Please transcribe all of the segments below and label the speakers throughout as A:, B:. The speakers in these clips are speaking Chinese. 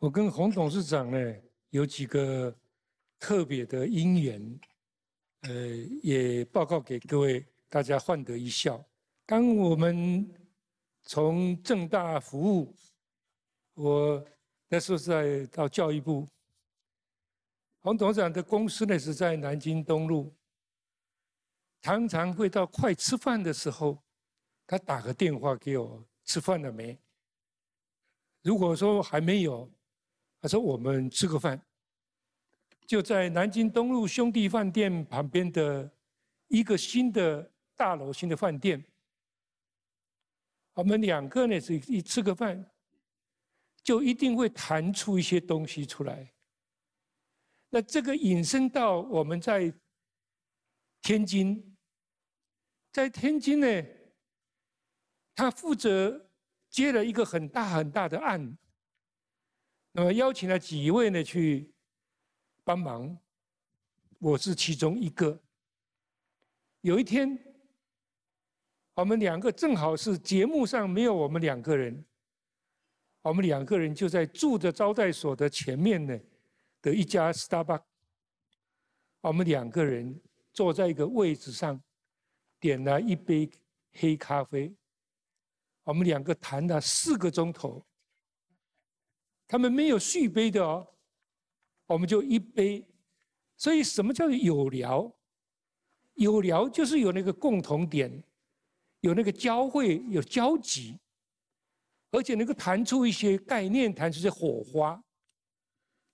A: 我跟洪董事长呢有几个特别的因缘，呃，也报告给各位，大家欢得一笑。当我们从正大服务，我那时候是在到教育部，洪董事长的公司呢是在南京东路。常常会到快吃饭的时候，他打个电话给我，吃饭了没？如果说还没有。他说：“我们吃个饭，就在南京东路兄弟饭店旁边的一个新的大楼、新的饭店。我们两个呢，是一吃个饭，就一定会谈出一些东西出来。那这个引申到我们在天津，在天津呢，他负责接了一个很大很大的案。”那么邀请了几位呢去帮忙，我是其中一个。有一天，我们两个正好是节目上没有我们两个人，我们两个人就在住的招待所的前面呢的一家 Starbucks，我们两个人坐在一个位置上，点了一杯黑咖啡，我们两个谈了四个钟头。他们没有续杯的哦，我们就一杯。所以，什么叫做有聊？有聊就是有那个共同点，有那个交汇，有交集，而且能够谈出一些概念，谈出些火花。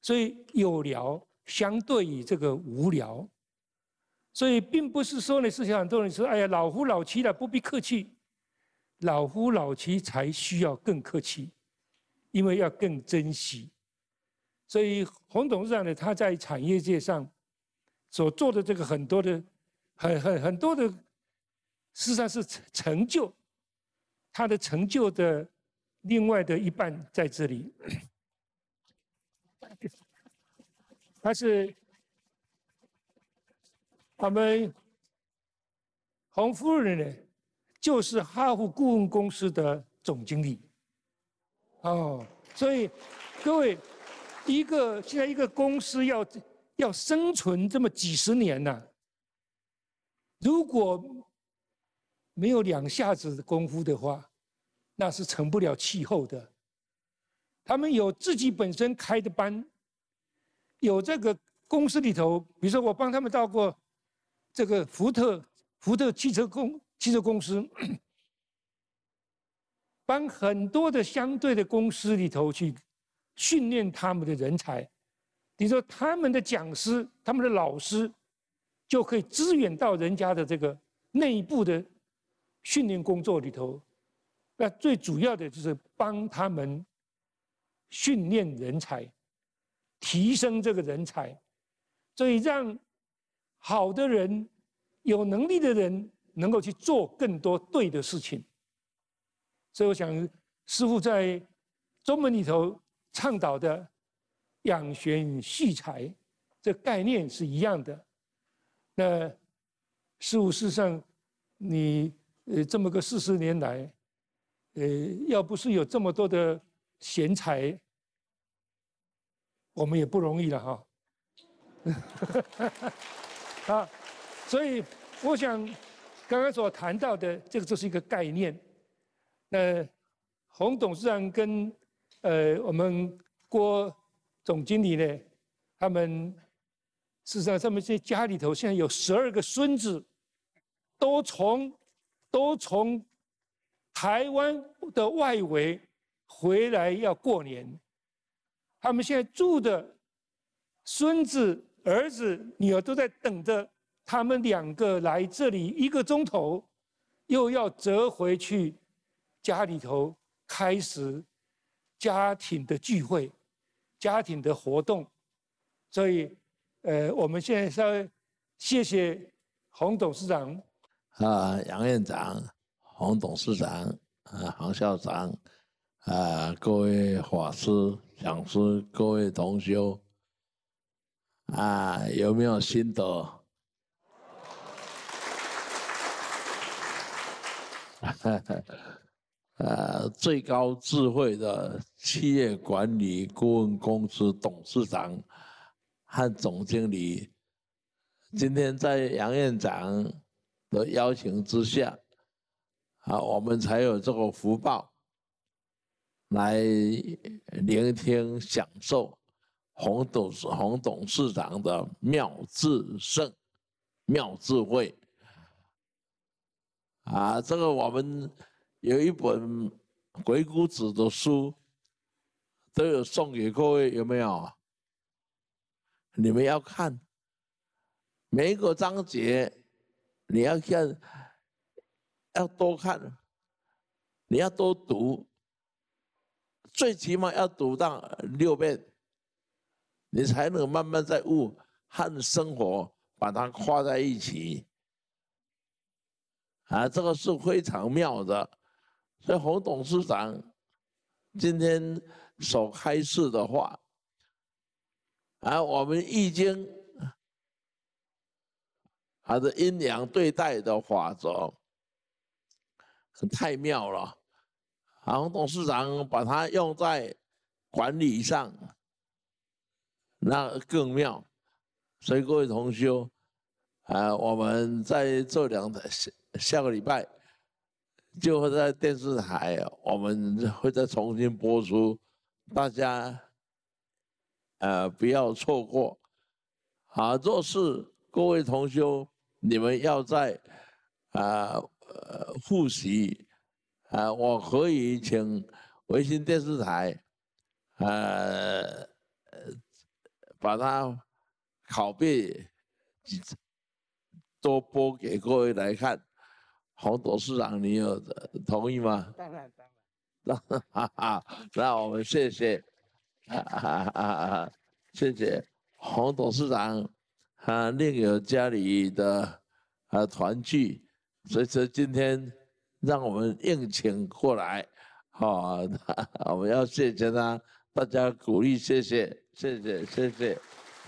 A: 所以，有聊相对于这个无聊。所以，并不是说呢，世界上很多人说：“哎呀，老夫老妻了，不必客气。”老夫老妻才需要更客气。因为要更珍惜，所以洪董事长呢，他在产业界上所做的这个很多的、很很很多的，事实上是成成就，他的成就的另外的一半在这里。他是他们洪夫人呢，就是哈佛顾问公司的总经理。哦，所以各位，一个现在一个公司要要生存这么几十年呢，如果没有两下子功夫的话，那是成不了气候的。他们有自己本身开的班，有这个公司里头，比如说我帮他们到过这个福特福特汽车公汽车公司。帮很多的相对的公司里头去训练他们的人才，你说他们的讲师、他们的老师，就可以支援到人家的这个内部的训练工作里头。那最主要的就是帮他们训练人才，提升这个人才，所以让好的人、有能力的人能够去做更多对的事情。所以我想，师傅在中文里头倡导的养贤蓄才这概念是一样的。那师父事实上，你呃这么个四十年来，呃要不是有这么多的贤才，我们也不容易了哈。啊，所以我想，刚刚所谈到的这个就是一个概念。那洪董事长跟呃我们郭总经理呢，他们事实上他们这家里头现在有十二个孙子，都从都从台湾的外围回来要过年，他们现在住的孙子、儿子、女儿都在等着他们两个来这里一个钟头，又要折回去。家里头开始家庭的聚会，家庭的活动，所以呃，我们现在稍微谢谢洪董事长
B: 啊，杨院长，洪董事长啊，洪校长啊，各位法师、讲师，各位同修啊，有没有心得？呃，最高智慧的企业管理顾问公司董事长和总经理，今天在杨院长的邀请之下，啊，我们才有这个福报来聆听、享受洪董、事洪董事长的妙智胜、妙智慧。啊，这个我们。有一本《鬼谷子》的书，都有送给各位，有没有？你们要看，每一个章节，你要看，要多看，你要多读，最起码要读到六遍，你才能慢慢在悟和生活把它跨在一起，啊，这个是非常妙的。这洪董事长今天所开示的话，啊，我们《易经》它的阴阳对待的法则，太妙了。洪董事长把它用在管理上，那更妙。所以各位同修，啊，我们在这两下下个礼拜。就会在电视台，我们会再重新播出，大家，呃，不要错过。啊，若是各位同学你们要在啊复习，啊，我可以请微信电视台，呃，把它拷贝，都播给各位来看。洪董事长，你有同意吗？当然，当然。那，哈哈，那我们谢谢，哈哈哈哈哈，谢谢洪董事长。啊，另有家里的啊团聚，所以说今天让我们应请过来，好，我们要谢谢他，大家鼓励，谢谢，谢谢，谢谢，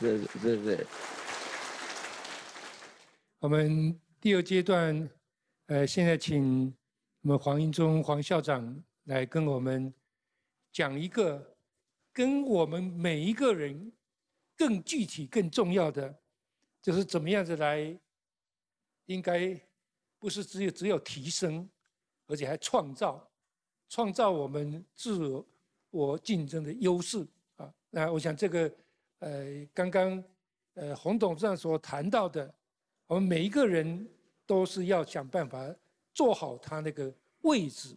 B: 谢谢，谢谢。
A: 我们第二阶段。呃，现在请我们黄英忠黄校长来跟我们讲一个，跟我们每一个人更具体、更重要的，就是怎么样子来，应该不是只有只有提升，而且还创造，创造我们自我竞争的优势啊。那我想这个呃，刚刚呃洪董事长所谈到的，我们每一个人。都是要想办法做好他那个位置，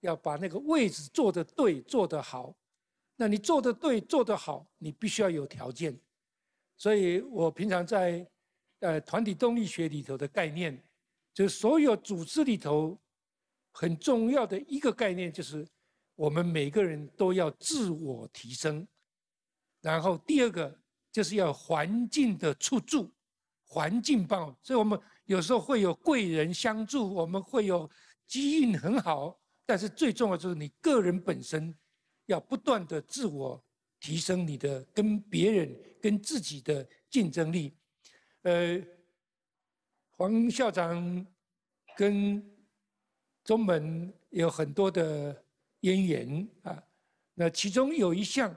A: 要把那个位置做得对，做得好。那你做得对，做得好，你必须要有条件。所以我平常在呃团体动力学里头的概念，就是所有组织里头很重要的一个概念，就是我们每个人都要自我提升。然后第二个就是要环境的出助，环境棒，所以我们。有时候会有贵人相助，我们会有机运很好，但是最重要就是你个人本身要不断的自我提升，你的跟别人、跟自己的竞争力。呃，黄校长跟宗门有很多的渊源啊，那其中有一项，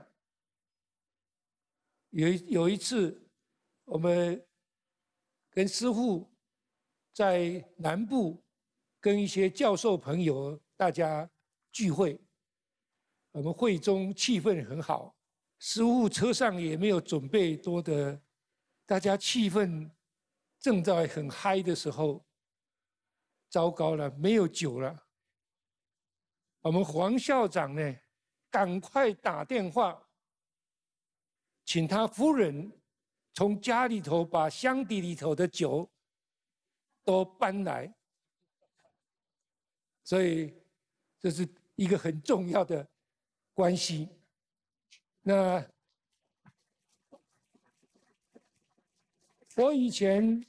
A: 有有一次我们跟师傅在南部跟一些教授朋友大家聚会，我们会中气氛很好，食物车上也没有准备多的，大家气氛正在很嗨的时候，糟糕了，没有酒了。我们黄校长呢，赶快打电话，请他夫人从家里头把箱底里头的酒。都搬来，所以这是一个很重要的关系。那我以前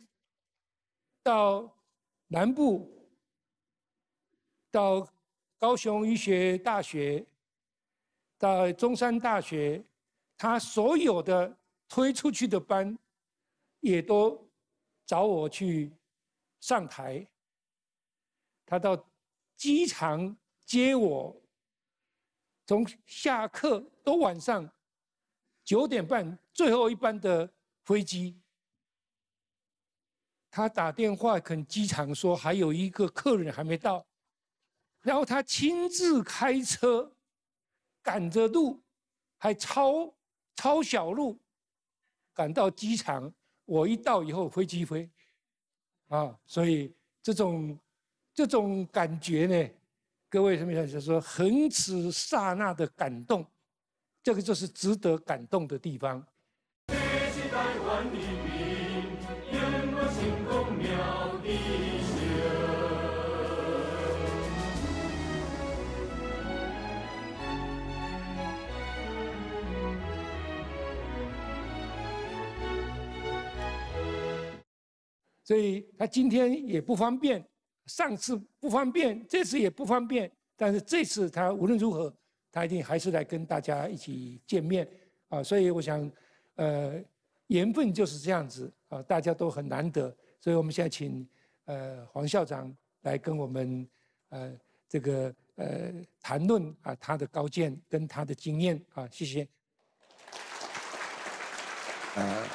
A: 到南部，到高雄医学大学，到中山大学，他所有的推出去的班，也都找我去。上台，他到机场接我，从下课到晚上九点半最后一班的飞机，他打电话跟机场说还有一个客人还没到，然后他亲自开车赶着路，还抄抄小路赶到机场，我一到以后飞机飞。啊，所以这种这种感觉呢，各位什么想？就是说，恒此刹那的感动，这个就是值得感动的地方。所以他今天也不方便，上次不方便，这次也不方便，但是这次他无论如何，他一定还是来跟大家一起见面啊。所以我想，呃，缘分就是这样子啊，大家都很难得。所以我们现在请，呃，黄校长来跟我们，呃，这个呃谈论啊他的高见跟他的经验啊。谢谢。
C: 呃，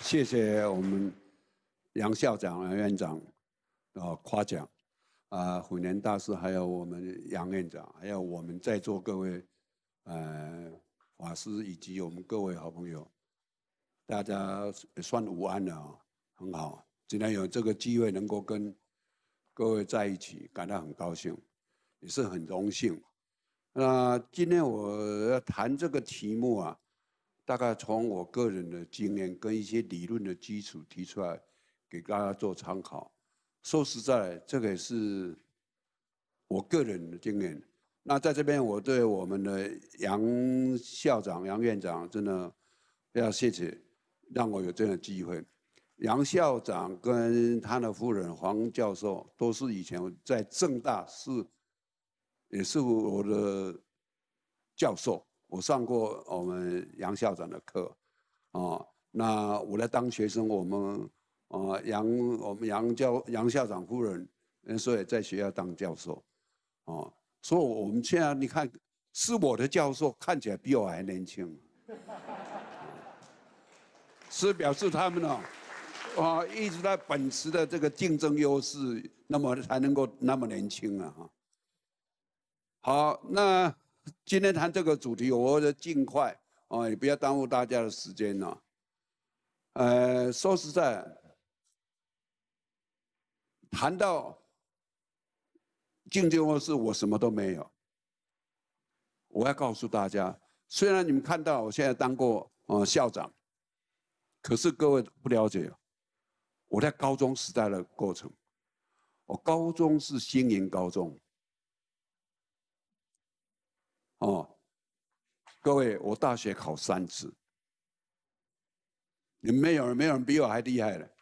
C: 谢谢我们。杨校长、杨院长，啊，夸奖，啊，虎年大师，还有我们杨院长，还有我们在座各位，呃，法师以及我们各位好朋友，大家算午安了啊，很好。今天有这个机会能够跟各位在一起，感到很高兴，也是很荣幸。那今天我要谈这个题目啊，大概从我个人的经验跟一些理论的基础提出来。给大家做参考。说实在，这个也是我个人的经验。那在这边，我对我们的杨校长、杨院长真的要谢谢，让我有这样的机会。杨校长跟他的夫人黄教授都是以前在正大是，也是我的教授。我上过我们杨校长的课，啊，那我来当学生，我们。啊，杨，我们杨教杨校长夫人，呃，所以在学校当教授，哦，所以我们现在你看，是我的教授看起来比我还年轻，是表示他们呢，啊，一直在本持的这个竞争优势，那么才能够那么年轻啊哈。好，那今天谈这个主题，我得尽快，哦，也不要耽误大家的时间呢。呃，说实在。谈到竞争模式，我什么都没有。我要告诉大家，虽然你们看到我现在当过呃校长，可是各位不了解我在高中时代的过程。我高中是新营高中，哦，各位，我大学考三次，你们没有人、没有人比我还厉害的。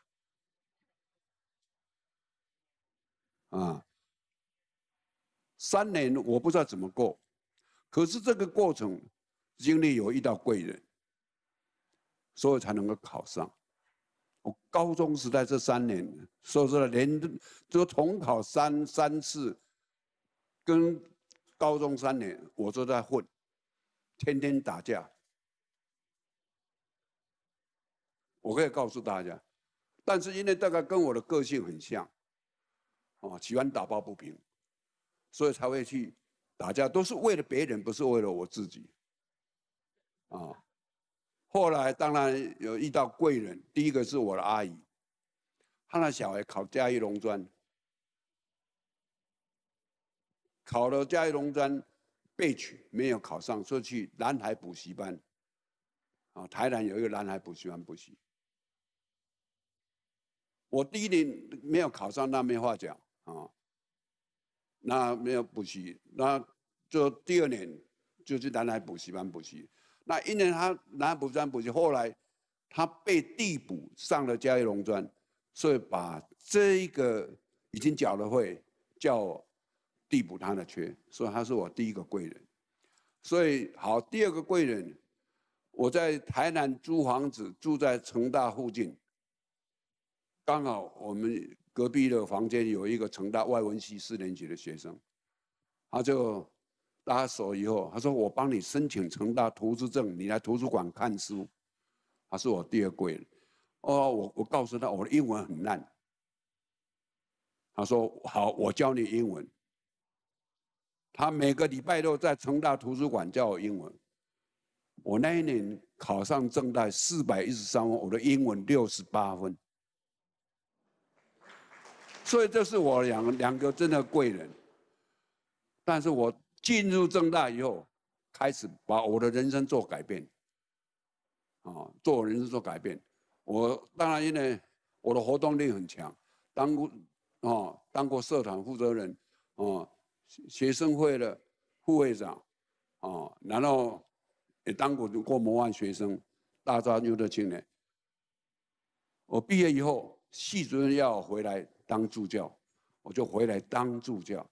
C: 啊，三年我不知道怎么过，可是这个过程经历有遇到贵人，所以才能够考上。我高中时代这三年，所以说连都都统考三三次，跟高中三年我都在混，天天打架。我可以告诉大家，但是因为大概跟我的个性很像。啊，喜欢打抱不平，所以才会去打架，都是为了别人，不是为了我自己。啊，后来当然有遇到贵人，第一个是我的阿姨，她那小孩考嘉义农专，考了嘉义农专被取，没有考上，说去南海补习班，啊，台南有一个南海补习班补习。我第一年没有考上，那没话讲。啊，那没有补习，那就第二年就去南海补习班补习。那一年他南海补习班补习，后来他被地补上了嘉义农专，所以把这一个已经缴了费，叫我地补他的缺，所以他是我第一个贵人。所以好，第二个贵人，我在台南租房子住在成大附近，刚好我们。隔壁的房间有一个成大外文系四年级的学生，他就拉手以后，他说：“我帮你申请成大图书证，你来图书馆看书。”他是我第二贵人。哦，我我告诉他我的英文很烂。他说：“好，我教你英文。”他每个礼拜都在成大图书馆教我英文。我那一年考上正大四百一十三分，我的英文六十八分。所以这是我两两个真的贵人，但是我进入正大以后，开始把我的人生做改变，啊，做人生做改变。我当然因为我的活动力很强，当过啊，当过社团负责人，啊，学生会的副会长，啊，然后也当过过模范学生，大专优的青年。我毕业以后，系主任要回来。当助教，我就回来当助教。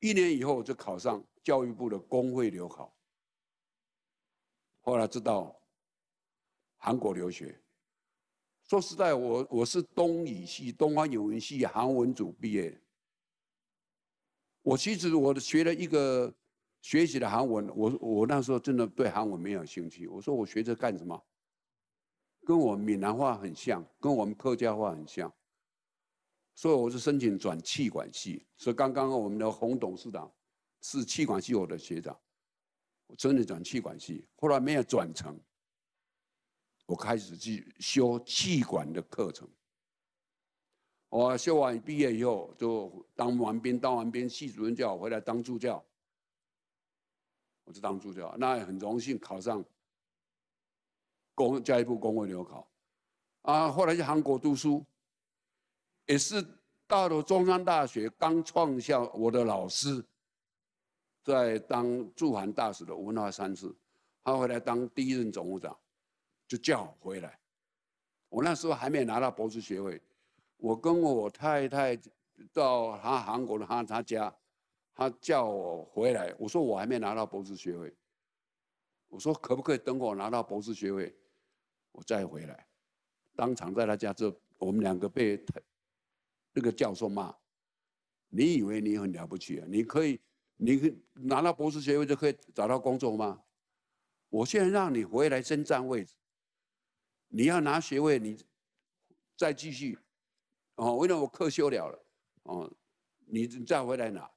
C: 一年以后，我就考上教育部的公会留考。后来知道，韩国留学。说实在，我我是东语系东方语文系韩文组毕业。我其实我学了一个学习的韩文，我我那时候真的对韩文没有兴趣。我说我学这干什么？跟我们闽南话很像，跟我们客家话很像，所以我是申请转气管系。所以刚刚我们的洪董事长是气管系我的学长，我真的转气管系，后来没有转成。我开始去修气管的课程，我修完毕业以后就当完兵，当完兵系主任叫我回来当助教，我就当助教，那很荣幸考上。公教育部公务留考，啊，后来去韩国读书，也是到了中山大学刚创校，我的老师，在当驻韩大使的文化三次，他回来当第一任总务长，就叫我回来。我那时候还没拿到博士学位，我跟我太太到他韩国的他家，他叫我回来，我说我还没拿到博士学位，我说可不可以等我拿到博士学位？我再回来，当场在他家之后，我们两个被那个教授骂。你以为你很了不起啊？你可以，你拿到博士学位就可以找到工作吗？我现在让你回来，先占位置。你要拿学位，你再继续。哦，为了我课休了了。哦，你再回来拿。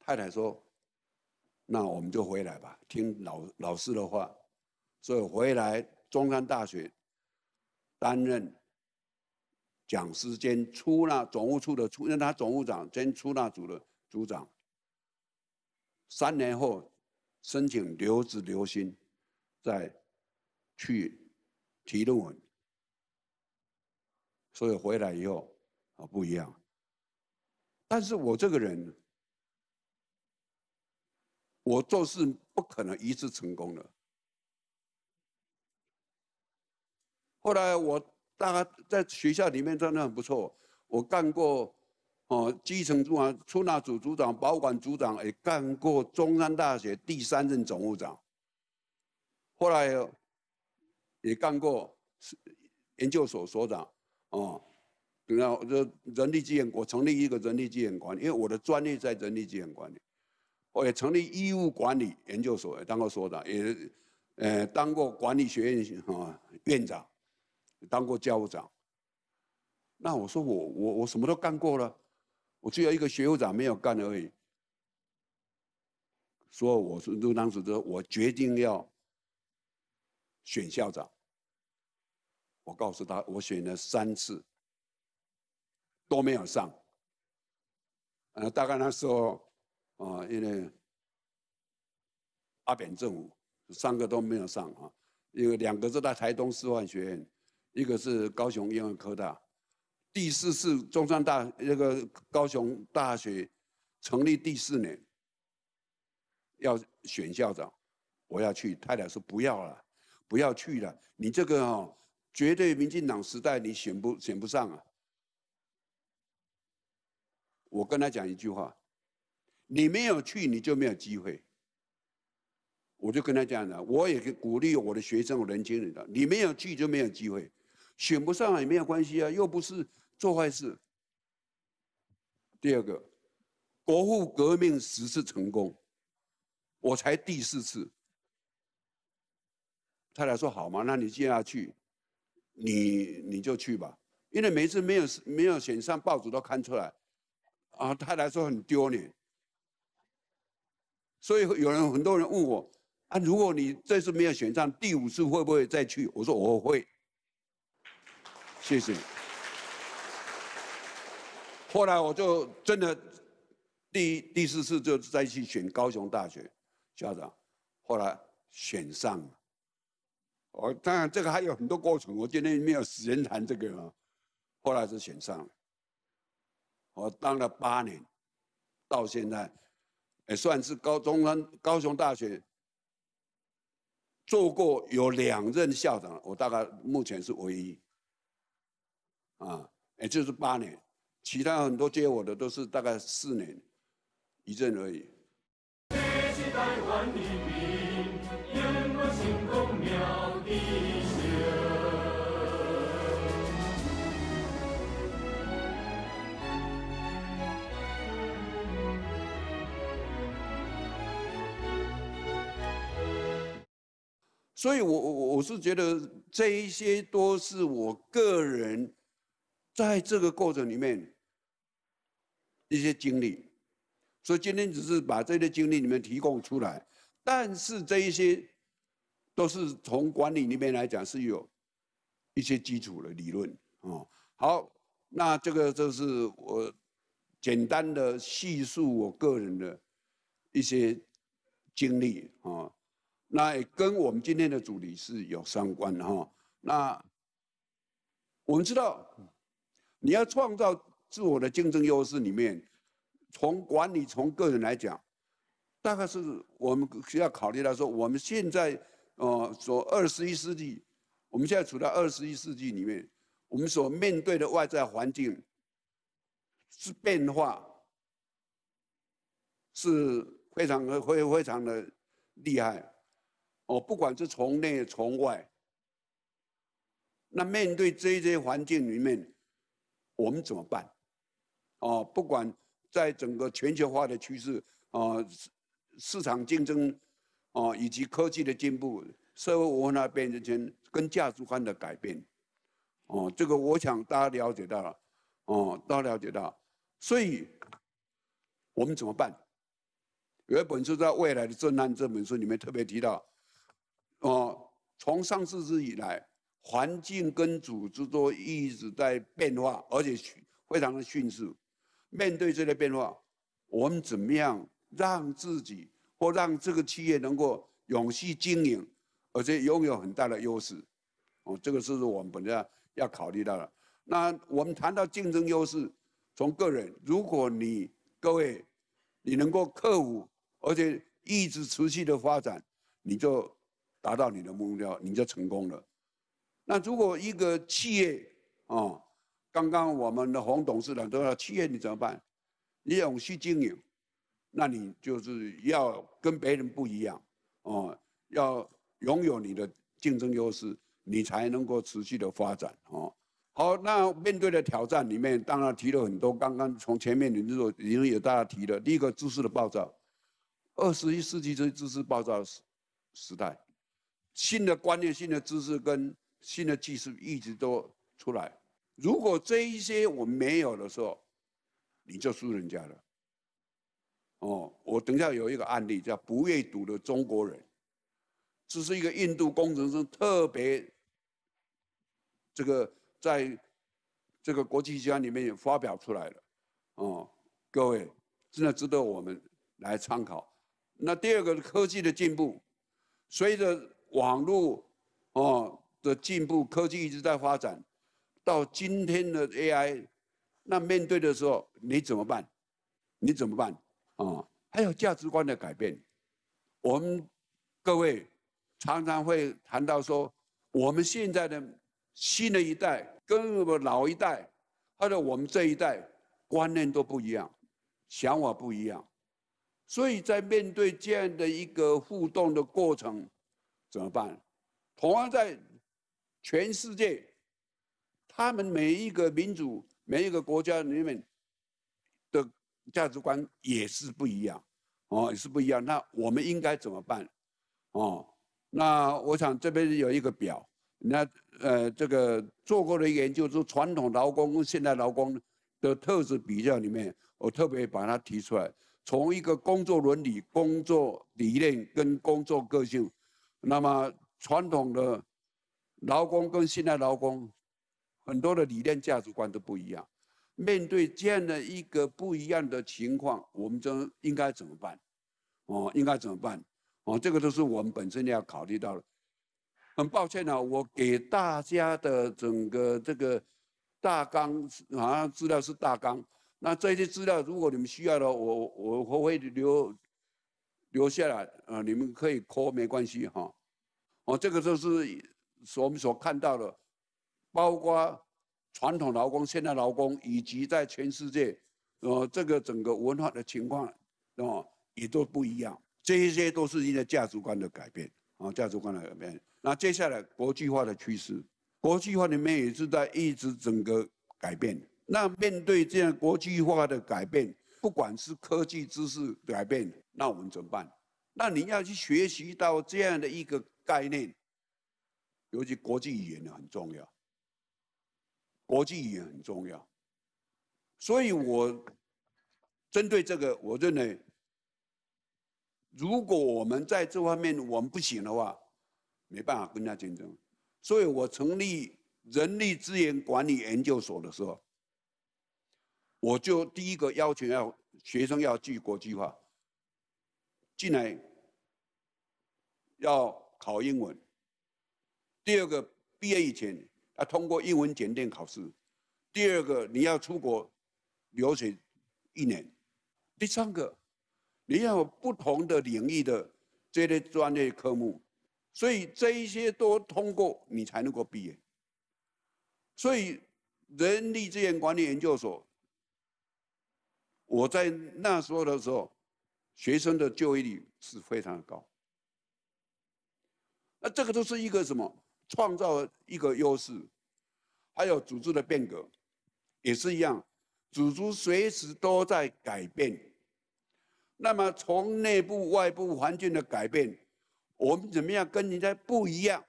C: 太太说：“那我们就回来吧，听老老师的话。”所以回来中山大学担任讲师兼出纳，总务处的出，任他总务长兼出纳组的组长。三年后申请留职留薪，再去提论文。所以回来以后啊不一样，但是我这个人，我做事不可能一次成功的。后来我大概在学校里面真的很不错。我干过哦，基层组长、出纳组组长、保管组长，也干过中山大学第三任总务长。后来也干过研究所所长，哦，然后就人力资源，我成立一个人力资源管理，因为我的专业在人力资源管理。我也成立医务管理研究所，当过所长，也呃，当过管理学院啊院长。当过教务长，那我说我我我什么都干过了，我只有一个学务长没有干而已。说我说就当时说，我决定要选校长。我告诉他，我选了三次都没有上。呃，大概那时候啊，因为阿扁政府三个都没有上啊，因为两个是在台东师范学院。一个是高雄医院科大，第四是中山大，那个高雄大学成立第四年要选校长，我要去，他俩说不要了，不要去了，你这个哦，绝对民进党时代你选不选不上啊！我跟他讲一句话，你没有去你就没有机会。我就跟他讲的，我也鼓励我的学生、我年轻人的，你没有去就没有机会。选不上也没有关系啊，又不是做坏事。第二个，国父革命十次成功，我才第四次。太太说好嘛，那你接下去，你你就去吧，因为每次没有没有选上，报纸都刊出来，啊，太太说很丢脸。所以有人很多人问我，啊，如果你这次没有选上，第五次会不会再去？我说我会。谢谢。后来我就真的第一第四次就再去选高雄大学校长，后来选上了。我当然这个还有很多过程，我今天没有时间谈这个。啊。后来是选上了，我当了八年，到现在也算是高中山高雄大学做过有两任校长，我大概目前是唯一。啊，也就是八年，其他很多接我的都是大概四年一阵而已。所以，我我我是觉得这一些都是我个人。在这个过程里面，一些经历，所以今天只是把这些经历里面提供出来，但是这一些都是从管理里面来讲，是有，一些基础的理论啊。好，那这个就是我简单的叙述我个人的一些经历啊，那跟我们今天的主题是有相关哈。那我们知道。你要创造自我的竞争优势里面，从管理从个人来讲，大概是我们需要考虑到说，我们现在呃，所二十一世纪，我们现在处在二十一世纪里面，我们所面对的外在环境是变化，是非常非非常的厉害，哦，不管是从内从外，那面对这一些环境里面。我们怎么办？啊，不管在整个全球化的趋势啊、市场竞争啊，以及科技的进步、社会文化变迁跟价值观的改变，哦，这个我想大家了解到了，哦，家了解到了。所以，我们怎么办？有一本书在《未来的震撼》这本书里面特别提到，哦，从上世纪以来。环境跟组织都一直在变化，而且非常的迅速。面对这些变化，我们怎么样让自己或让这个企业能够永续经营，而且拥有很大的优势？哦，这个是我们本来要考虑到的。那我们谈到竞争优势，从个人，如果你各位你能够克服，而且一直持续的发展，你就达到你的目标，你就成功了。那如果一个企业哦，刚刚我们的黄董事长说要企业你怎么办？你永续经营，那你就是要跟别人不一样哦，要拥有你的竞争优势，你才能够持续的发展哦。好，那面对的挑战里面，当然提了很多。刚刚从前面，你林总已经有大家提了，第一个知识的爆炸，二十一世纪这知识爆炸时时代，新的观念、新的知识跟。新的技术一直都出来，如果这一些我没有的时候，你就输人家了。哦，我等一下有一个案例叫“不阅赌的中国人”，这是一个印度工程师特别，这个在这个国际期刊里面也发表出来了。哦，各位，真的值得我们来参考。那第二个是科技的进步，随着网络，哦。的进步，科技一直在发展，到今天的 AI，那面对的时候你怎么办？你怎么办？啊，还有价值观的改变，我们各位常常会谈到说，我们现在的新的一代跟我们老一代，或者我们这一代观念都不一样，想法不一样，所以在面对这样的一个互动的过程，怎么办？同样在。全世界，他们每一个民族、每一个国家里面的价值观也是不一样，哦，也是不一样。那我们应该怎么办？哦，那我想这边有一个表，那呃，这个做过的研究，说传统劳工跟现代劳工的特质比较里面，我特别把它提出来，从一个工作伦理、工作理念跟工作个性，那么传统的。劳工跟现在劳工，很多的理念价值观都不一样。面对这样的一个不一样的情况，我们就应该怎么办？哦，应该怎么办？哦，这个都是我们本身要考虑到的。很抱歉啊，我给大家的整个这个大纲好像资料是大纲。那这些资料如果你们需要的，我我我会留留下来。呃，你们可以 call 没关系哈。哦，这个就是。所我们所看到的，包括传统劳工、现代劳工，以及在全世界，呃，这个整个文化的情况，那么也都不一样。这一些都是一些价值观的改变啊，价值观的改变。那接下来国际化的趋势，国际化里面也是在一直整个改变。那面对这样国际化的改变，不管是科技知识改变，那我们怎么办？那你要去学习到这样的一个概念。尤其国际语言呢很重要，国际语言很重要，所以我针对这个，我认为，如果我们在这方面我们不行的话，没办法跟人家竞争。所以我成立人力资源管理研究所的时候，我就第一个要求要学生要具国际化，进来要考英文。第二个毕业以前要通过英文检定考试，第二个你要出国留学一年，第三个你要不同的领域的这类专业科目，所以这一些都通过你才能够毕业。所以人力资源管理研究所，我在那时候的时候，学生的就业率是非常的高。那这个都是一个什么？创造一个优势，还有组织的变革也是一样，组织随时都在改变。那么从内部、外部环境的改变，我们怎么样跟人家不一样？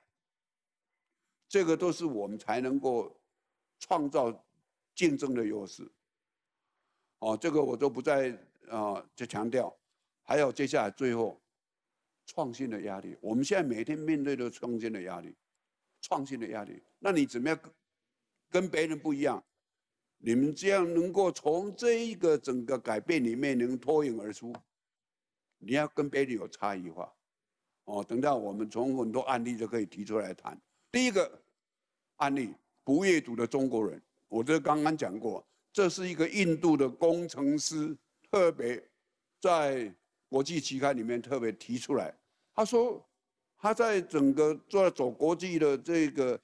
C: 这个都是我们才能够创造竞争的优势。哦，这个我都不再啊，就强调。还有接下来最后，创新的压力，我们现在每天面对的创新的压力。创新的压力，那你怎么样跟别人不一样？你们这样能够从这一个整个改变里面能脱颖而出，你要跟别人有差异化哦。等到我们从很多案例就可以提出来谈。第一个案例，不阅读的中国人，我这刚刚讲过，这是一个印度的工程师，特别在国际期刊里面特别提出来，他说。他在整个做走国际的这个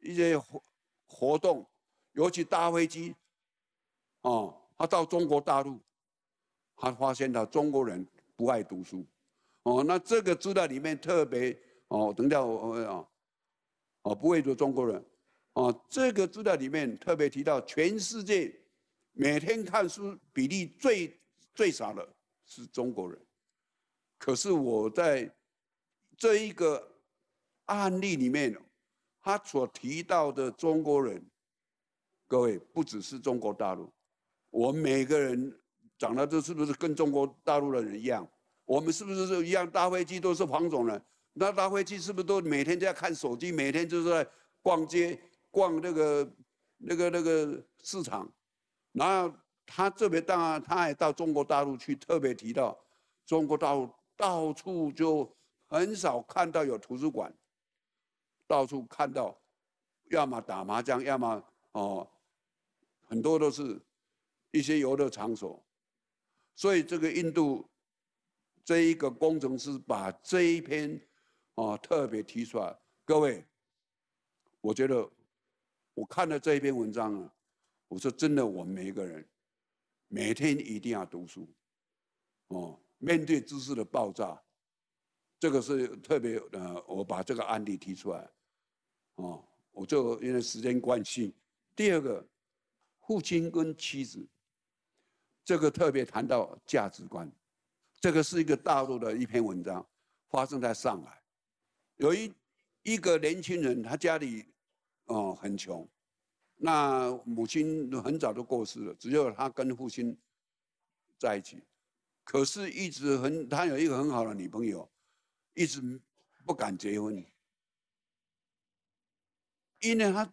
C: 一些活活动，尤其大飞机，啊，他到中国大陆，他发现他中国人不爱读书，哦，那这个资料里面特别哦，等下我啊，哦，不会读中国人，啊，这个资料里面特别提到，全世界每天看书比例最最少的是中国人，可是我在。这一个案例里面，他所提到的中国人，各位不只是中国大陆，我们每个人长得都是不是跟中国大陆的人一样？我们是不是一样？大飞机都是黄种人？那大飞机是不是都每天在看手机？每天就是在逛街、逛那个、那个、那个市场？然后他特别，当然他也到中国大陆去，特别提到中国大陆到处就。很少看到有图书馆，到处看到，要么打麻将，要么哦，很多都是一些游乐场所。所以这个印度这一个工程师把这一篇啊特别提出来，各位，我觉得我看了这一篇文章啊，我说真的，我们每一个人每天一定要读书哦，面对知识的爆炸。这个是特别呃，我把这个案例提出来，哦，我就因为时间关系。第二个，父亲跟妻子，这个特别谈到价值观，这个是一个大陆的一篇文章，发生在上海，有一一个年轻人，他家里哦很穷，那母亲很早就过世了，只有他跟父亲在一起，可是，一直很他有一个很好的女朋友。一直不敢结婚，因为他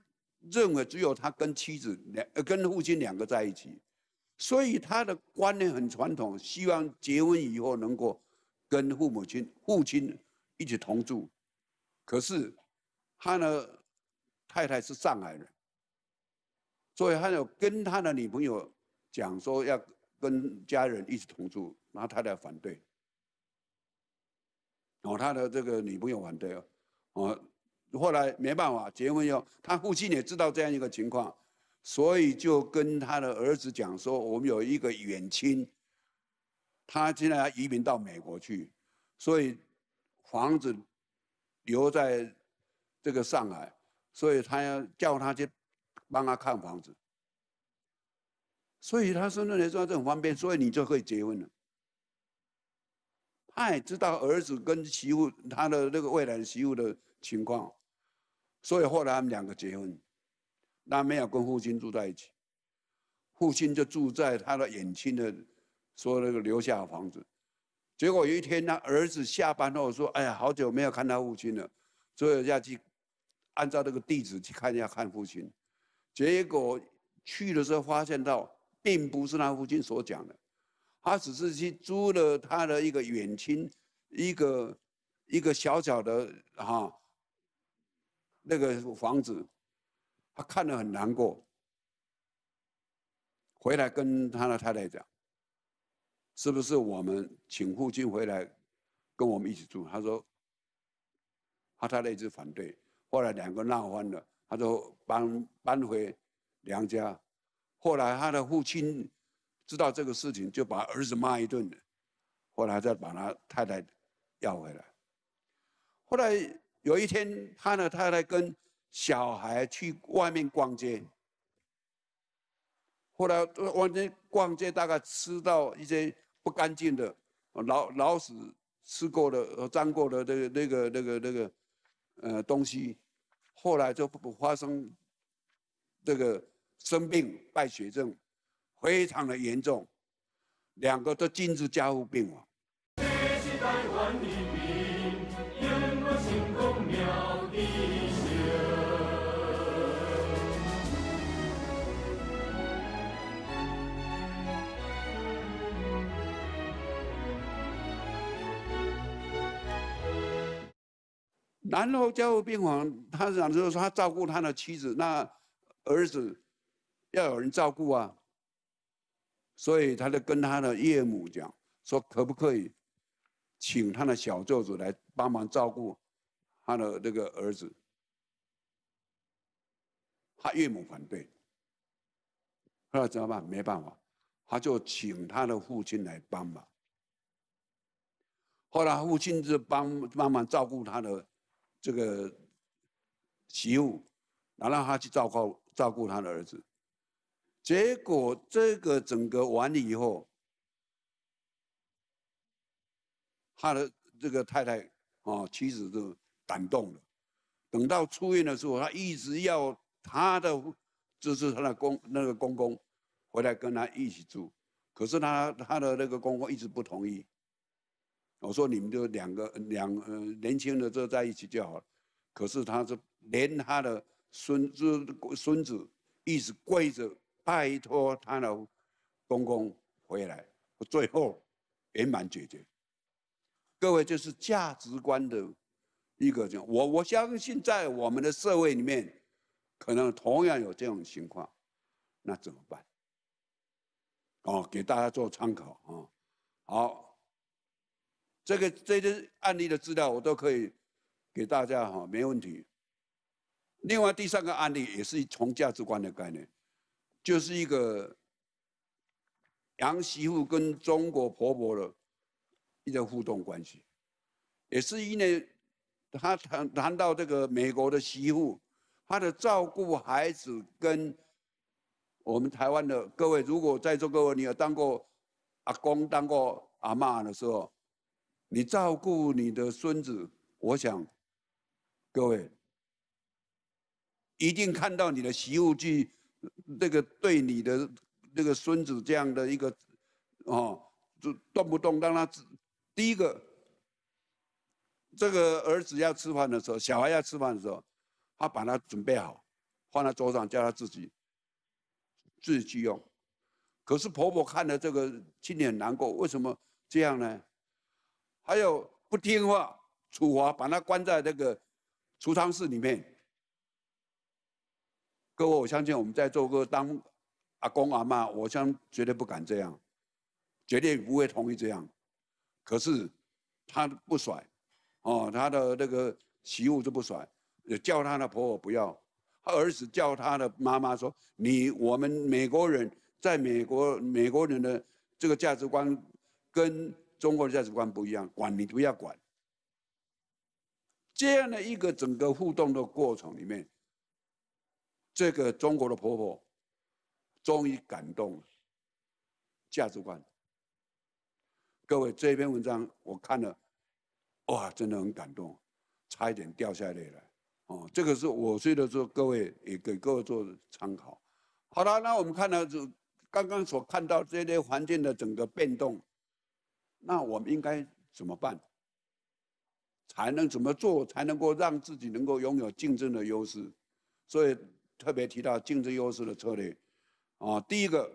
C: 认为只有他跟妻子两跟父亲两个在一起，所以他的观念很传统，希望结婚以后能够跟父母亲父亲一起同住。可是他呢，太太是上海人，所以他有跟他的女朋友讲说要跟家人一起同住，然后太太反对。哦，他的这个女朋友反对哦，哦，后来没办法结婚以后，他父亲也知道这样一个情况，所以就跟他的儿子讲说，我们有一个远亲，他现在要移民到美国去，所以房子留在这个上海，所以他要叫他去帮他看房子，所以他是认为说这很方便，所以你就可以结婚了。爱知道儿子跟媳妇，他的那个未来的媳妇的情况，所以后来他们两个结婚，那没有跟父亲住在一起，父亲就住在他的远亲的，说那个留下房子，结果有一天他儿子下班后说，哎呀，好久没有看到父亲了，所以要去按照那个地址去看一下看父亲，结果去的时候发现到，并不是他父亲所讲的。他只是去租了他的一个远亲，一个一个小小的哈，那个房子，他看得很难过。回来跟他的太太讲，是不是我们请父亲回来跟我们一起住？他说，他太太一直反对。后来两个闹翻了，他说搬搬回娘家。后来他的父亲。知道这个事情，就把儿子骂一顿，后来再把他太太要回来。后来有一天，他的太太跟小孩去外面逛街，后来外面逛街，大概吃到一些不干净的老老鼠吃过的、粘过的那个那个那个那个呃东西，后来就不发生这个生病、败血症。非常的严重，两个都禁止家父病房。南后家父病房，他想就是说，他照顾他的妻子，那儿子要有人照顾啊。所以他就跟他的岳母讲，说可不可以请他的小舅子来帮忙照顾他的这个儿子？他岳母反对。后来怎么办？没办法，他就请他的父亲来帮忙。后来父亲就帮帮忙照顾他的这个媳妇，然后他去照顾照顾他的儿子。结果这个整个完了以后，他的这个太太啊，妻子就感动了。等到出院的时候，他一直要他的，就是他的公那个公公回来跟他一起住。可是他他的那个公公一直不同意。我说你们就两个两呃年轻的就在一起就好。可是他是连他的孙就孙子一直跪着。拜托他的公公回来，最后圆满解决。各位就是价值观的一个，我我相信在我们的社会里面，可能同样有这种情况，那怎么办？哦，给大家做参考啊。好，这个这些案例的资料我都可以给大家哈，没问题。另外第三个案例也是从价值观的概念。就是一个洋媳妇跟中国婆婆的一个互动关系，也是因为他谈谈到这个美国的媳妇，她的照顾孩子跟我们台湾的各位，如果在座各位你有当过阿公、当过阿妈的时候，你照顾你的孙子，我想各位一定看到你的媳妇去。那个对你的那个孙子这样的一个哦，就动不动，让他第一个这个儿子要吃饭的时候，小孩要吃饭的时候，他把他准备好，放在桌上，叫他自己自己去用。可是婆婆看了这个，心里很难过，为什么这样呢？还有不听话，处罚，把他关在那个储藏室里面。各位，我相信我们在座个当阿公阿妈，我相绝对不敢这样，绝对不会同意这样。可是他不甩，哦，他的那个媳妇就不甩，叫他的婆婆不要。他儿子叫他的妈妈说：“你，我们美国人在美国，美国人的这个价值观跟中国的价值观不一样，管你不要管。”这样的一个整个互动的过程里面。这个中国的婆婆，终于感动了。价值观。各位，这篇文章我看了，哇，真的很感动，差一点掉下泪来。哦，这个是我觉的说，各位也给各位做参考。好了，那我们看到就刚刚所看到这些环境的整个变动，那我们应该怎么办？才能怎么做才能够让自己能够拥有竞争的优势？所以。特别提到竞争优势的策略，啊，第一个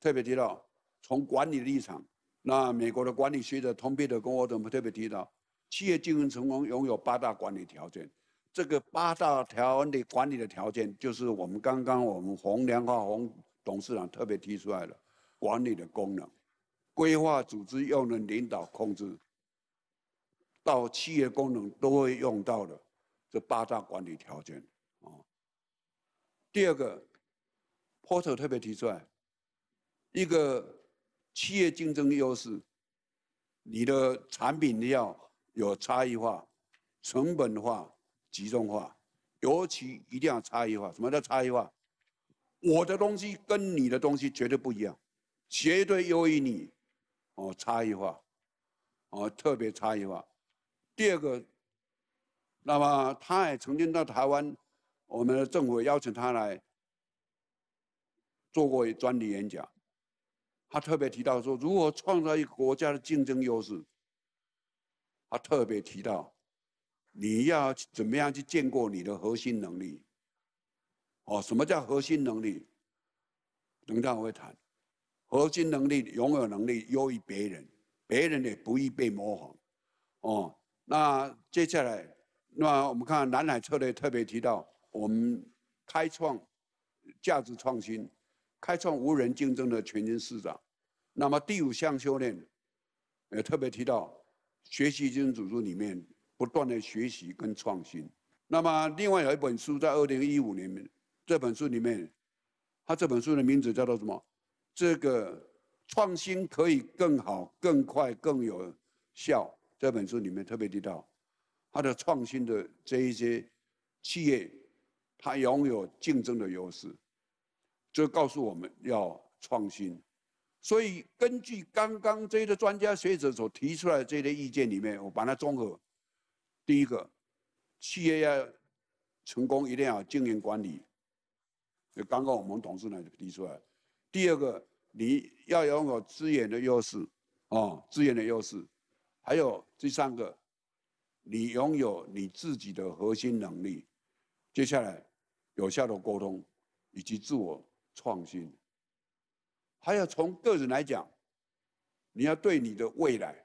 C: 特别提到从管理立场，那美国的管理学者通必的跟我怎么特别提到企业经营成功拥有八大管理条件？这个八大条的管理的条件，就是我们刚刚我们洪良花洪董事长特别提出来的管理的功能，规划、组织、用人、领导、控制，到企业功能都会用到的这八大管理条件。第二个，Porter 特别提出来，一个企业竞争优势，你的产品你要有差异化、成本化、集中化，尤其一定要差异化。什么叫差异化？我的东西跟你的东西绝对不一样，绝对优于你。哦，差异化，哦，特别差异化。第二个，那么他也曾经到台湾。我们的政府邀请他来做过专题演讲，他特别提到说如何创造一个国家的竞争优势。他特别提到，你要怎么样去建构你的核心能力。哦，什么叫核心能力？等一下我会谈。核心能力拥有能力优于别人，别人也不易被模仿。哦，那接下来，那我们看南海策略特别提到。我们开创价值创新，开创无人竞争的全新市场。那么第五项修炼，也特别提到学习神组织里面不断的学习跟创新。那么另外有一本书，在二零一五年这本书里面，他这本书的名字叫做什么？这个创新可以更好、更快、更有效。这本书里面特别提到，他的创新的这一些企业。它拥有竞争的优势，就告诉我们要创新。所以根据刚刚这些专家学者所提出来的这些意见里面，我把它综合：第一个，企业要成功一定要经营管理，就刚刚我们董事就提出来；第二个，你要拥有资源的优势，啊，资源的优势；还有第三个，你拥有你自己的核心能力。接下来。有效的沟通，以及自我创新，还要从个人来讲，你要对你的未来，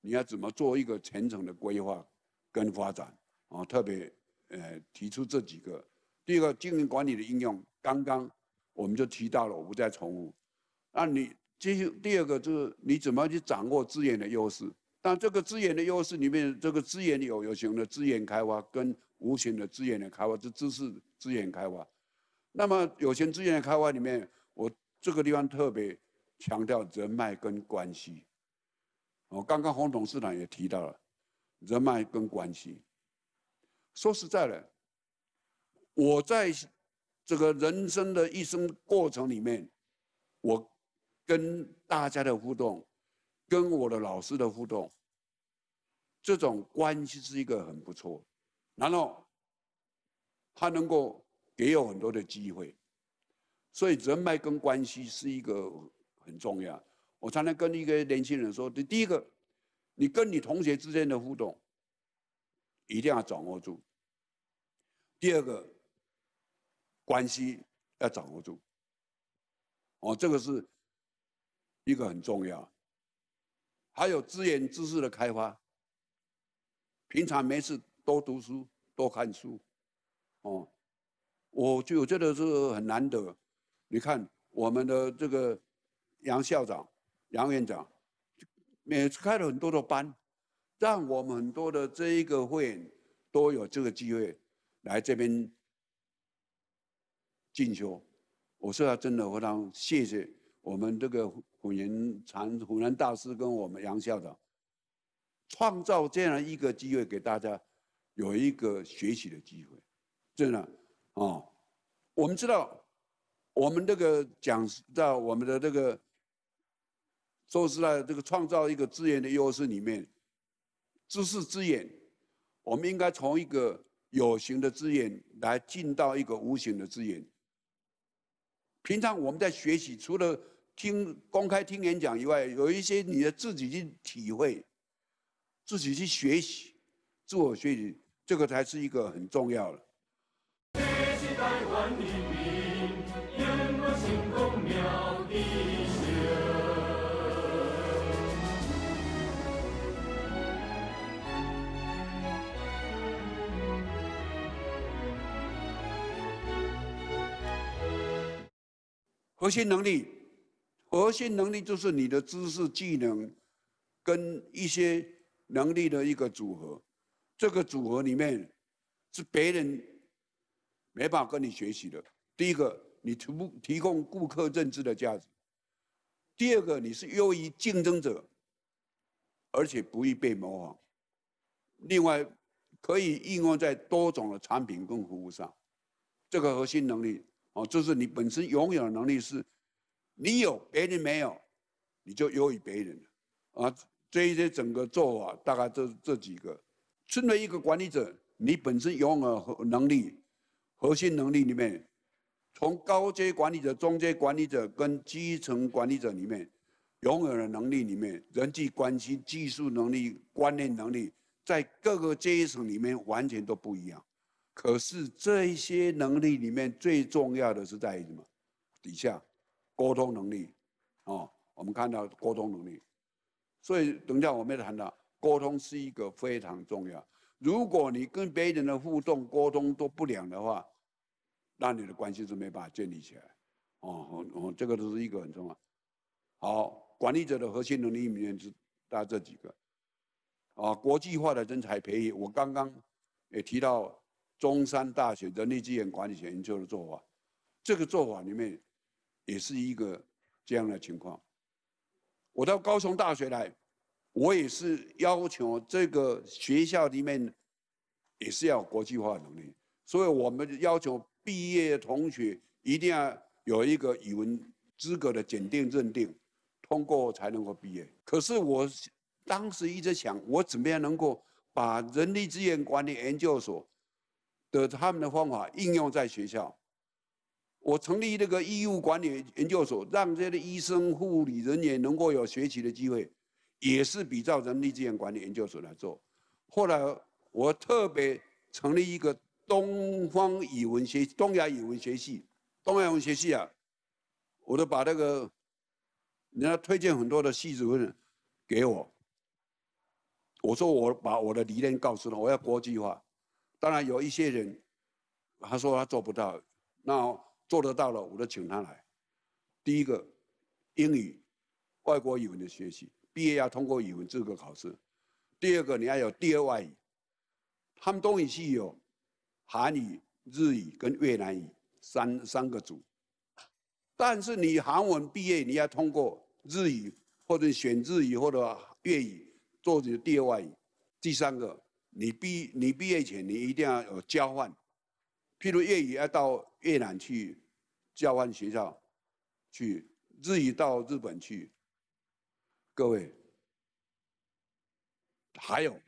C: 你要怎么做一个全程的规划跟发展啊？特别呃提出这几个，第一个经营管理的应用，刚刚我们就提到了，我不再重复。那你接第二个就是你怎么样去掌握资源的优势？但这个资源的优势里面，这个资源有有型的资源开发跟。无形的资源的开发，这知识资源开发。那么，有形资源的开发里面，我这个地方特别强调人脉跟关系。我刚刚洪董事长也提到了人脉跟关系。说实在的，我在这个人生的一生过程里面，我跟大家的互动，跟我的老师的互动，这种关系是一个很不错。然后，他能够给有很多的机会，所以人脉跟关系是一个很重要。我常常跟一个年轻人说：，第一个，你跟你同学之间的互动一定要掌握住；，第二个，关系要掌握住。哦，这个是一个很重要。还有资源知识的开发，平常没事。多读书，多看书，哦，我就觉得是很难得。你看我们的这个杨校长、杨院长，每次开了很多的班，让我们很多的这一个会员都有这个机会来这边进修。我说真的，非常谢谢我们这个虎年禅虎南大师跟我们杨校长，创造这样一个机会给大家。有一个学习的机会，真的哦。我们知道，我们这个讲到我们的这个，说实在，这个创造一个资源的优势里面，知识资源，我们应该从一个有形的资源来进到一个无形的资源。平常我们在学习，除了听公开听演讲以外，有一些你要自己去体会，自己去学习，自我学习。这个才是一个很重要的。核心能力，核心能力就是你的知识技能跟一些能力的一个组合。这个组合里面是别人没办法跟你学习的。第一个，你提提供顾客认知的价值；第二个，你是优于竞争者，而且不易被模仿。另外，可以应用在多种的产品跟服务上。这个核心能力啊，就是你本身拥有的能力是，你有别人没有，你就优于别人了。啊，这一些整个做法大概这这几个。身为一个管理者，你本身拥有核能力、核心能力里面，从高阶管理者、中阶管理者跟基层管理者里面拥有的能力里面，人际关系、技术能力、观念能力，在各个阶层里面完全都不一样。可是这些能力里面最重要的是在于什么？底下沟通能力哦，我们看到沟通能力。所以等一下我们谈到。沟通是一个非常重要。如果你跟别人的互动沟通都不良的话，那你的关系是没办法建立起来。哦哦，这个都是一个很重要。好，管理者的核心能力里面是搭这几个。啊，国际化的人才培育，我刚刚也提到中山大学人力资源管理研究所的做法，这个做法里面也是一个这样的情况。我到高雄大学来。我也是要求这个学校里面也是要国际化能力，所以我们要求毕业同学一定要有一个语文资格的检定认定通过才能够毕业。可是我当时一直想，我怎么样能够把人力资源管理研究所的他们的方法应用在学校？我成立这个医务管理研究所，让这些医生护理人员能够有学习的机会。也是比照人力资源管理研究所来做。后来我特别成立一个东方语文学、东亚语文学系、东亚文学系啊。我都把那个人家推荐很多的系主任给我。我说我把我的理念告诉他，我要国际化。当然有一些人他说他做不到，那做得到了，我就请他来。第一个英语、外国语文的学习。毕业要通过语文资格考试。第二个，你要有第二外语。他们东语系有韩语、日语跟越南语三三个组。但是你韩文毕业，你要通过日语或者选日语或者粤语做你的第二外语。第三个，你毕你毕业前，你一定要有交换，譬如粤语要到越南去交换学校，去日语到日本去。各位，还有，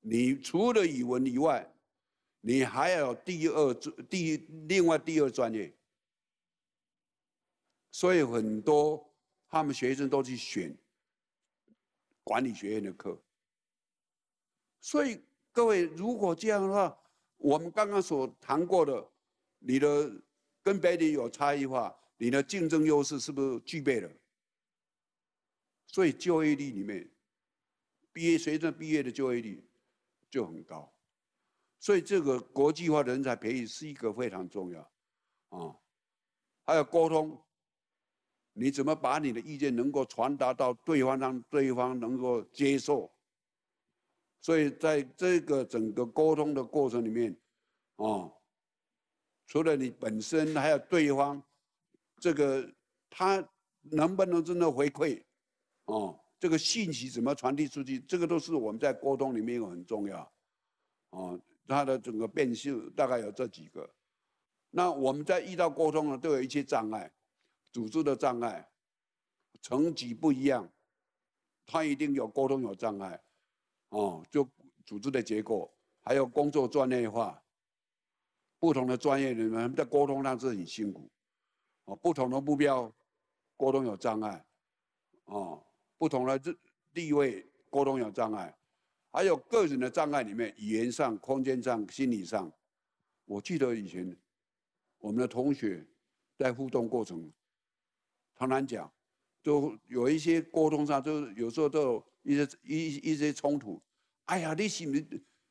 C: 你除了语文以外，你还要有第二专第另外第二专业，所以很多他们学生都去选管理学院的课。所以各位，如果这样的话，我们刚刚所谈过的，你的跟别人有差异化，你的竞争优势是不是具备了？所以就业率里面，毕业学生毕业的就业率就很高，所以这个国际化人才培育是一个非常重要，啊，还有沟通，你怎么把你的意见能够传达到对方，让对方能够接受？所以在这个整个沟通的过程里面，啊，除了你本身，还有对方，这个他能不能真的回馈？哦，这个信息怎么传递出去？这个都是我们在沟通里面有很重要。哦，它的整个变数大概有这几个。那我们在遇到沟通呢，都有一些障碍，组织的障碍，层级不一样，它一定有沟通有障碍。哦，就组织的结构，还有工作专业化，不同的专业人员在沟通上是很辛苦。哦，不同的目标，沟通有障碍。哦。不同的这地位沟通有障碍，还有个人的障碍里面，语言上、空间上、心理上。我记得以前我们的同学在互动过程，常常讲，就有一些沟通上，就有时候有一些一一些冲突。哎呀，你是不是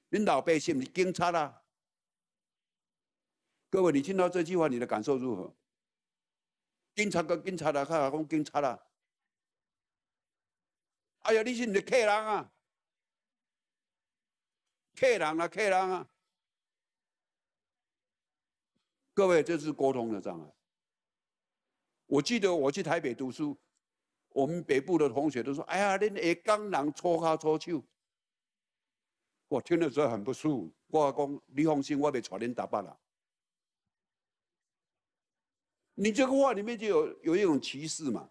C: 你老百姓？是警察啦！各位，你听到这句话，你的感受如何？警察跟警察啦，看，讲警察啊。哎呀，你是你的客人啊，客人啊，客人啊！各位，这是沟通的障碍。我记得我去台北读书，我们北部的同学都说：“哎呀，恁哎，刚囊撮哈撮手。”我听的时候很不舒服。我讲，你放心，我袂撮恁打北啦。你这个话里面就有有一种歧视嘛。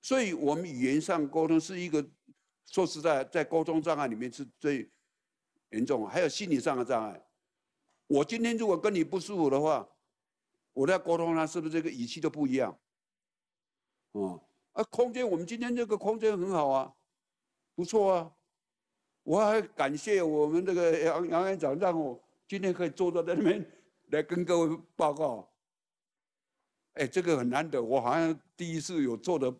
C: 所以，我们语言上沟通是一个，说实在，在沟通障碍里面是最严重。还有心理上的障碍。我今天如果跟你不舒服的话，我在沟通，他是不是这个语气都不一样？哦，啊，空间，我们今天这个空间很好啊，不错啊。我还感谢我们这个杨杨院长让我今天可以坐在这里面来跟各位报告。哎，这个很难得，我好像第一次有坐的。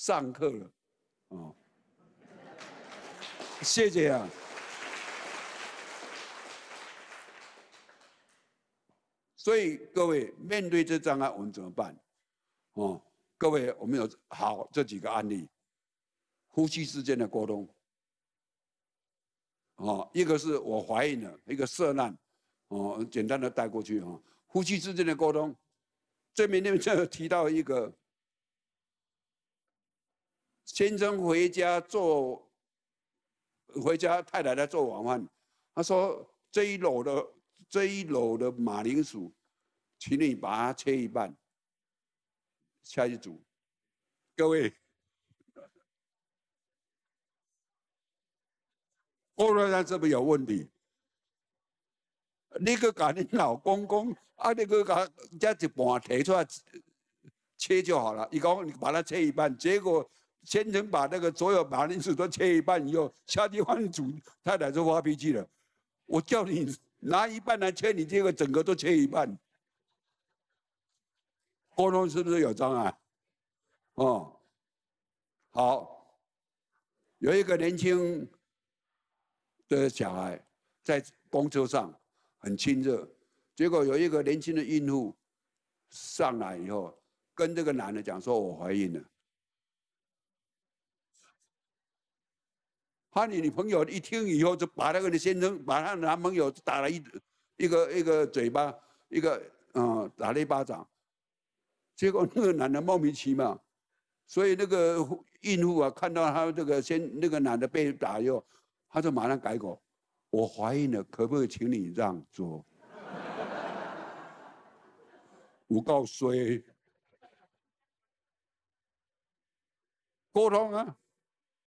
C: 上课了，哦，谢谢啊。所以各位面对这障碍，我们怎么办？哦，各位，我们有好这几个案例，夫妻之间的沟通。哦，一个是我怀孕了，一个涉难。哦，简单的带过去啊，夫妻之间的沟通。这边那边提到一个。先生回家做，回家太太在做晚饭。他说：“这一篓的，这一篓的马铃薯，请你把它切一半，下去煮。”各位，后说他是不是有问题？你去讲你老公公，啊，那个讲，你将一半提出来切就好了。一讲你把它切一半，结果。先生把那个所有马铃薯都切一半以后下去的煮，太太就发脾气了。我叫你拿一半来切你这个整个都切一半。沟通是不是有障碍？哦，好。有一个年轻的小孩在公车上很亲热，结果有一个年轻的孕妇上来以后，跟这个男的讲说：“我怀孕了。”他你女朋友一听以后，就把那个你先生，把他男朋友打了一一个一个嘴巴，一个嗯，打了一巴掌。结果那个男的莫名其妙，所以那个孕妇啊，看到他这个先那个男的被打以后，她就马上改口：“我怀孕了，可不可以请你让座？”我 告诉你，沟通啊。